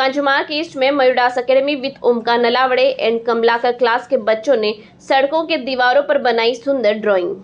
के ईस्ट में मयूडास academy with Umka Nalawade and Kamalakar class के बच्चों ने सड़कों के दीवारों पर बनाई सुंदर ड्राइंग